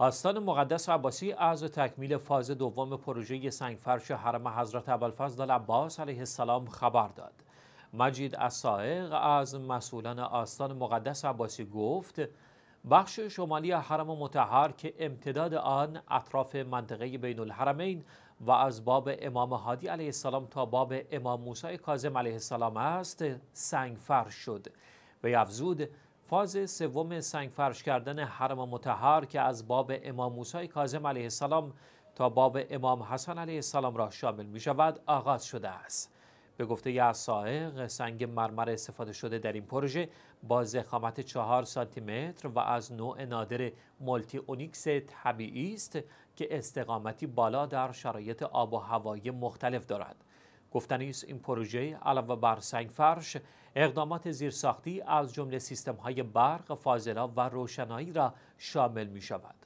آستان مقدس عباسی از تکمیل فاز دوم پروژه سنگفرش حرم حضرت ابوالفضل عباس علیه السلام خبر داد. مجید اصائق از مسئولان آستان مقدس عباسی گفت بخش شمالی حرم متحر که امتداد آن اطراف منطقه بین الحرمین و از باب امام هادی علیه السلام تا باب امام موسی کاظم علیه السلام است سنگفرش شد و افزود فاز سوم سنگ فرش کردن حرم متحر که از باب امام موسی کاظم علیه السلام تا باب امام حسن علیه السلام را شامل می شود آغاز شده است به گفته یه سنگ مرمر استفاده شده در این پروژه با زخامت چهار سانتی متر و از نوع نادر مولتی اونیکس طبیعی است که استقامتی بالا در شرایط آب و هوایی مختلف دارد گفتنی این پروژه علاوه بر فرش اقدامات زیرساختی از جمله سیستم های برق، فاضلا و روشنایی را شامل می شود.